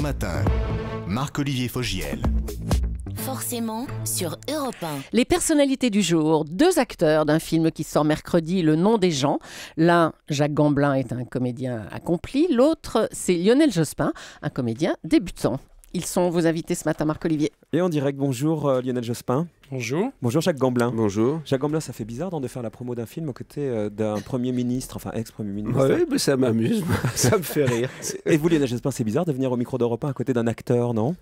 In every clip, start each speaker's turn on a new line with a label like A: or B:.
A: Matin, Marc-Olivier Fogiel.
B: Forcément sur Europe
A: Les personnalités du jour, deux acteurs d'un film qui sort mercredi, Le nom des gens. L'un, Jacques Gamblin, est un comédien accompli. L'autre, c'est Lionel Jospin, un comédien débutant. Ils sont vos invités ce matin, Marc-Olivier. Et en direct, bonjour euh, Lionel Jospin. Bonjour. Bonjour Jacques Gamblin. Bonjour. Jacques Gamblin, ça fait bizarre de faire la promo d'un film aux côtés euh, d'un Premier ministre, enfin ex-Premier ministre. Oui, mais
B: ça m'amuse,
A: ça me fait rire. Et vous Lionel Jospin, c'est bizarre de venir au micro d'Europe 1 à côté d'un acteur, non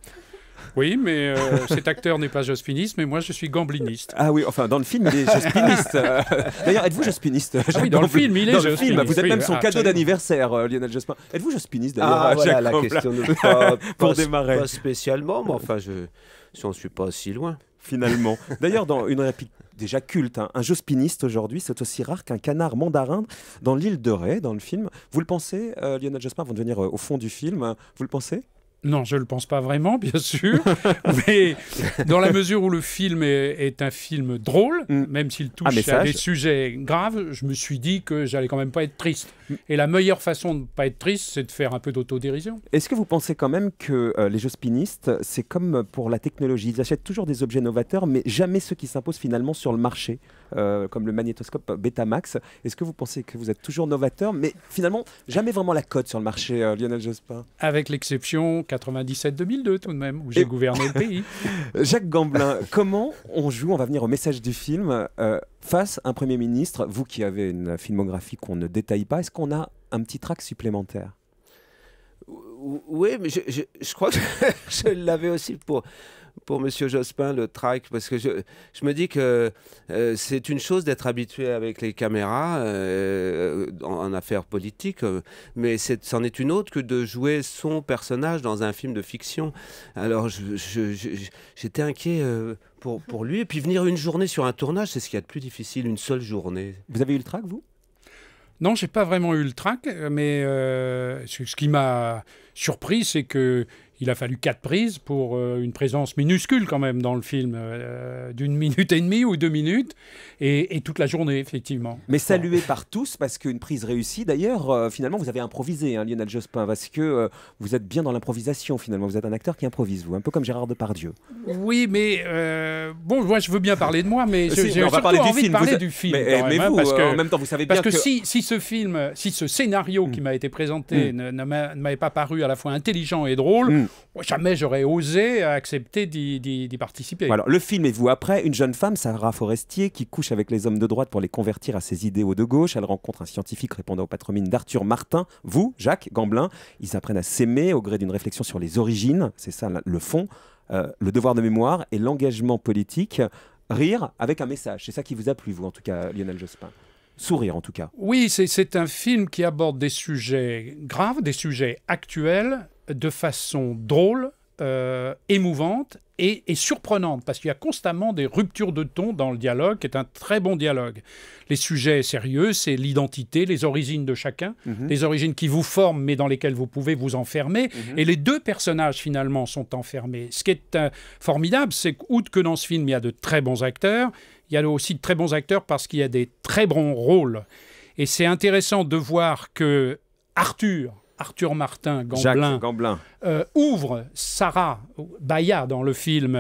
A: oui,
C: mais euh, cet acteur n'est pas jospiniste, mais moi je suis gambliniste.
A: Ah oui, enfin dans le film il est jospiniste. Euh, d'ailleurs, êtes-vous jospiniste ah oui, dans le film, il est dans le film. Vous êtes même son cadeau d'anniversaire, euh, Lionel Jospin. Êtes-vous jospiniste ah, d'ailleurs ah, la question pour démarrer. Pas
B: spécialement, mais enfin je si on ne suis pas si loin finalement.
A: D'ailleurs, dans une réplique déjà culte, hein, un jospiniste aujourd'hui, c'est aussi rare qu'un canard mandarin dans l'île de Ré, dans le film. Vous le pensez, Lionel Jospin, avant de venir au fond du film, hein, vous le pensez
C: non, je ne le pense pas vraiment, bien sûr,
A: mais dans la mesure où le film
C: est, un film drôle, mm. même s'il ah, touche à des sujets graves, je me suis dit que j'allais quand même pas être triste. Et la meilleure façon de ne pas être triste, c'est de faire un peu d'autodérision.
A: Est-ce que vous pensez quand même que euh, les jospinistes, c'est comme pour la technologie, ils achètent toujours des objets novateurs, mais jamais ceux qui s'imposent finalement sur le marché euh, comme le magnétoscope Betamax. Est-ce que vous pensez que vous êtes toujours novateur, mais finalement jamais vraiment la cote sur le marché, euh, Lionel Jospin
C: Avec l'exception 97-2002 tout de même, où j'ai gouverné le
A: pays. Jacques Gamblin, comment on joue, on va venir au message du film, euh, face à un Premier ministre, vous qui avez une filmographie qu'on ne détaille pas, est-ce qu'on a un petit trac supplémentaire
B: oui, mais je crois que je l'avais aussi pour, pour Monsieur Jospin le track parce que je, me dis que euh, c'est une chose d'être habitué avec les caméras euh, euh, en, affaires politiques, mais c'en est, une autre que de jouer son personnage dans un film de fiction. Alors j'étais inquiet. pour, pour lui, et puis venir une journée sur un tournage, c'est ce qu'il y a de plus difficile, une seule journée. Vous avez eu le track, vous
C: non, j'ai pas vraiment eu le trac, mais ce, qui m'a surpris, c'est que il a fallu quatre prises pour euh, une présence minuscule quand même dans le film, euh, euh, d'une minute et demie ou deux minutes, et, toute la journée, effectivement.
A: Mais salué par tous, parce qu'une prise réussie, d'ailleurs, finalement, vous avez improvisé, hein, Lionel Jospin, parce que vous êtes bien dans l'improvisation, finalement. Vous êtes un acteur qui improvise, vous, un peu comme Gérard Depardieu.
C: Oui, mais bon, moi, je veux bien parler de moi, mais j'ai parler envie de parler du film. Mais, hein, vous, parce que, en même temps, vous savez bien parce que... Si, si ce film, si ce scénario mm. qui m'a été présenté mm. ne, m'avait pas paru à la fois intelligent et drôle, mm. Jamais j'aurais osé accepter d'y participer. Alors
A: le film est vous après. Une jeune femme, Sarah Forestier, qui couche avec les hommes de droite pour les convertir à ses idéaux de gauche. Elle rencontre un scientifique répondant aux patrimoine d'Arthur Martin. Vous, Jacques Gamblin, ils apprennent à s'aimer au gré d'une réflexion sur les origines. C'est ça le fond. Euh, le devoir de mémoire et l'engagement politique. Rire avec un message. C'est ça qui vous a plu, vous, en tout cas, Lionel Jospin sourire en tout cas.
C: Oui, c'est un film qui aborde des sujets graves, des sujets actuels, de façon drôle, euh, émouvante et, surprenante, parce qu'il y a constamment des ruptures de ton dans le dialogue, qui est un très bon dialogue. Les sujets sérieux, c'est l'identité, les origines de chacun, les mhm. origines qui vous forment, mais dans lesquelles vous pouvez vous enfermer. Mhm. Et les deux personnages, finalement, sont enfermés. Ce qui est euh, formidable, c'est outre que dans ce film, il y a de très bons acteurs, il y a aussi de très bons acteurs parce qu'il y a des très bons rôles. Et c'est intéressant de voir que Arthur, Arthur Martin, Gamblin, euh, ouvre Sarah Baya dans le film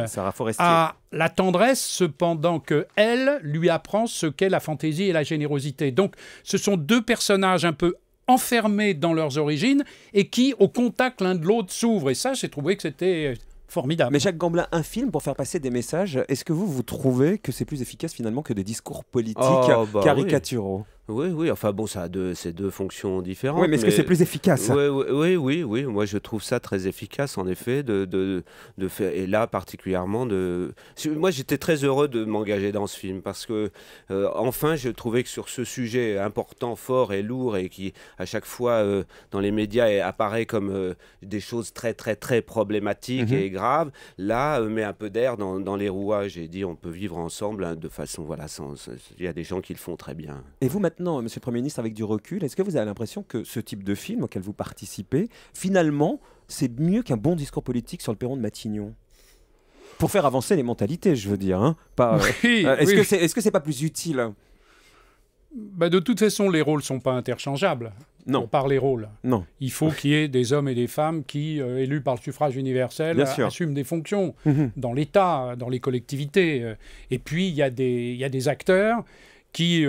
C: à la tendresse, cependant que elle lui apprend ce qu'est la fantaisie et la générosité. Donc, ce sont deux personnages un peu enfermés dans leurs origines et qui, au contact l'un de l'autre, s'ouvrent. Et ça, j'ai trouvé que c'était
A: formidable. Mais Jacques Gamblin, un film pour faire passer des messages. Est-ce que vous, vous trouvez que c'est plus efficace finalement que des discours politiques oh, bah caricaturaux
B: oui, oui, enfin bon, ça a deux, deux fonctions différentes. Oui, mais est-ce que c'est plus efficace oui oui, oui, moi je trouve ça très efficace en effet, de, de, de faire, et là particulièrement, de... moi j'étais très heureux de m'engager dans ce film parce que euh, enfin je trouvais que sur ce sujet important, fort et lourd et qui à chaque fois euh, dans les médias apparaît comme euh, des choses très très très problématiques mhm. et graves, là met un peu d'air dans, les rouages et dit on peut vivre ensemble hein, de façon, voilà, il y a des gens qui le font très bien.
A: Et vous, maintenant maintenant, Monsieur le Premier ministre, avec du recul, est-ce que vous avez l'impression que ce type de film auquel vous participez, finalement, c'est mieux qu'un bon discours politique sur le perron de Matignon Pour faire avancer les mentalités, je veux dire. Hein pas, euh, euh, est-ce que c'est -ce n'est pas plus utile bah, de toute façon, les rôles
C: ne sont pas interchangeables. Non. Par les rôles. Non. Il faut qu'il y ait des hommes et des femmes qui, euh, élus par le suffrage universel, assument des fonctions mmh dans l'État, dans les collectivités. Et puis, il y, a des acteurs qui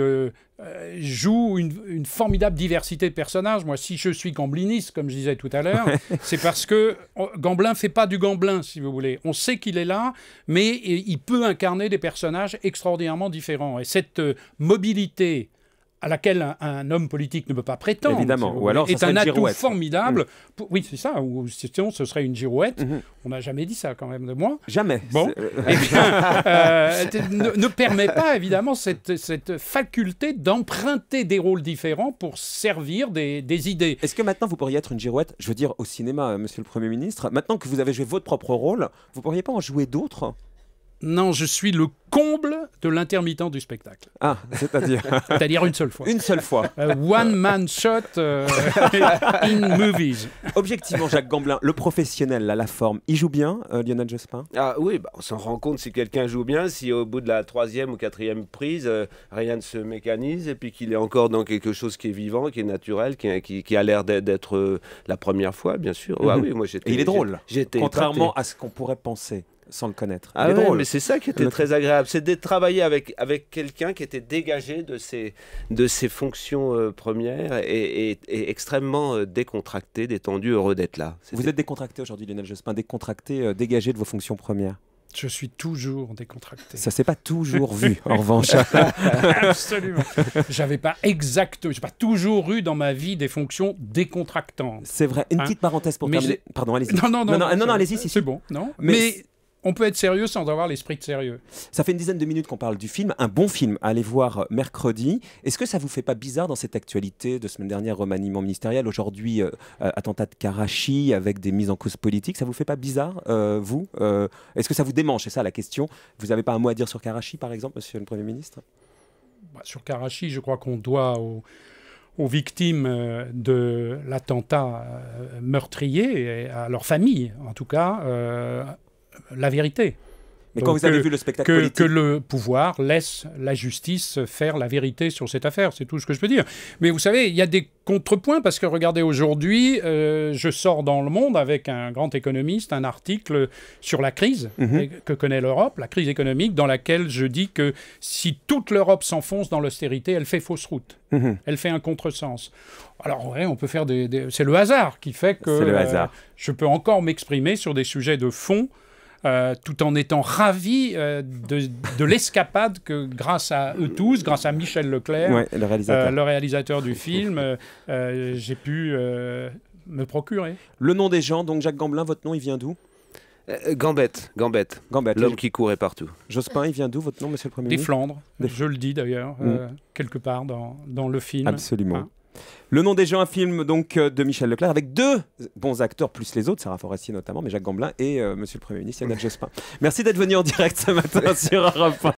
C: euh, joue une, formidable diversité de personnages. Moi, si je suis gambliniste, comme je disais tout à l'heure, c'est parce que oh, Gamblin fait pas du Gamblin, si vous voulez. On sait qu'il est là, mais il peut incarner des personnages extraordinairement différents. Et cette euh, mobilité à laquelle un, homme politique ne peut pas prétendre. Évidemment. Ou alors, est un atout formidable. Mm. oui, c'est ça. Ou sinon, ce serait une girouette. Mm-hmm. On n'a jamais dit ça quand même de moi. Jamais.
A: Bon. Euh, eh
C: euh, ne, permet pas évidemment cette, faculté d'emprunter des rôles différents
A: pour servir des, des idées. Est-ce que maintenant vous pourriez être une girouette Je veux dire au cinéma, euh, Monsieur le Premier ministre. Maintenant que vous avez joué votre propre rôle, vous pourriez pas en jouer d'autres non, je suis le
C: comble de l'intermittent du spectacle.
A: Ah, c'est-à-dire
C: C'est-à-dire une seule fois. Une seule fois. Euh,
B: one man
C: shot euh,
B: in movies. Objectivement, Jacques Gamblin, le
A: professionnel, la forme, il joue bien, euh, Lionel Jospin
B: Ah oui, bah, on s'en rend compte si quelqu'un joue bien, si au bout de la troisième ou quatrième prise, rien ne se mécanise et puis qu'il est encore dans quelque chose qui est vivant, qui est naturel, qui, a l'air d'être la première fois, bien sûr. Ah mhm. oui, moi, j'étais, il est drôle, j'étais contrairement à ce
A: qu'on pourrait penser sans le connaître. Ah mais c'est ça qui était très
B: agréable, c'est de travailler avec, avec quelqu'un qui était dégagé de ses, de ses fonctions euh, premières et, extrêmement euh, décontracté, détendu, heureux d'être là. Vous êtes décontracté
A: aujourd'hui, Lionel Jospin, décontracté, euh, dégagé de vos fonctions premières je suis toujours décontracté. Ça s'est pas toujours vu, en revanche. Absolument. J'avais pas
C: exactement... j'ai pas toujours eu dans ma vie des fonctions décontractantes. C'est vrai. Une hein petite parenthèse pour terminer. Pardon, allez-y. Non, non, non, non, non, allez-y. C'est bon, non mais on peut être sérieux sans avoir l'esprit de sérieux.
A: Ça fait une dizaine de minutes qu'on parle du film, un bon film à aller voir mercredi. Est-ce que ça vous fait pas bizarre dans cette actualité de semaine dernière remaniement ministériel, aujourd'hui euh, euh, attentat de Karachi avec des mises en cause politiques, ça vous fait pas bizarre euh, vous Est-ce que ça vous démange C'est ça la question. Vous n'avez pas un mot à dire sur Karachi par exemple, Monsieur le Premier ministre
C: bah, Sur Karachi, je crois qu'on doit aux victimes de l'attentat meurtrier, et à leur famille en tout cas, la vérité. Mais quand vous avez vu le spectacle que, le pouvoir laisse la justice faire la vérité sur cette affaire, c'est tout ce que je peux dire. Mais vous savez, il y a des contrepoints parce que regardez aujourd'hui, euh, je sors dans le monde avec un grand économiste un article sur la crise mhm. que connaît l'Europe, la crise économique, dans laquelle je dis que si toute l'Europe s'enfonce dans l'austérité, elle fait fausse route, mhm. elle fait un contresens. Alors ouais, on peut faire des, c'est le hasard qui fait que euh, je peux encore m'exprimer sur des sujets de fond euh, tout en étant ravi euh, de, l'escapade que, grâce à eux tous, grâce à Michel Leclerc, euh, le, réalisateur. du film, j'ai pu me procurer.
A: Le nom des gens, donc Jacques Gamblin, votre nom, il vient d'où
B: Gambette, Gambette, Gambette l'homme qui courait partout.
A: Jospin, il vient d'où votre nom, monsieur le Premier ministre Des Flandres, je le dis d'ailleurs, mm. quelque part dans, dans le film. Absolument. Ah. Le nom des gens, un film donc euh, de Michel Leclerc avec deux bons acteurs, plus les autres, Sarah Forestier notamment, mais Jacques Gamblin et euh, Monsieur le Premier ministre Yannick Jospin. Merci d'être venu en direct ce matin sur Europe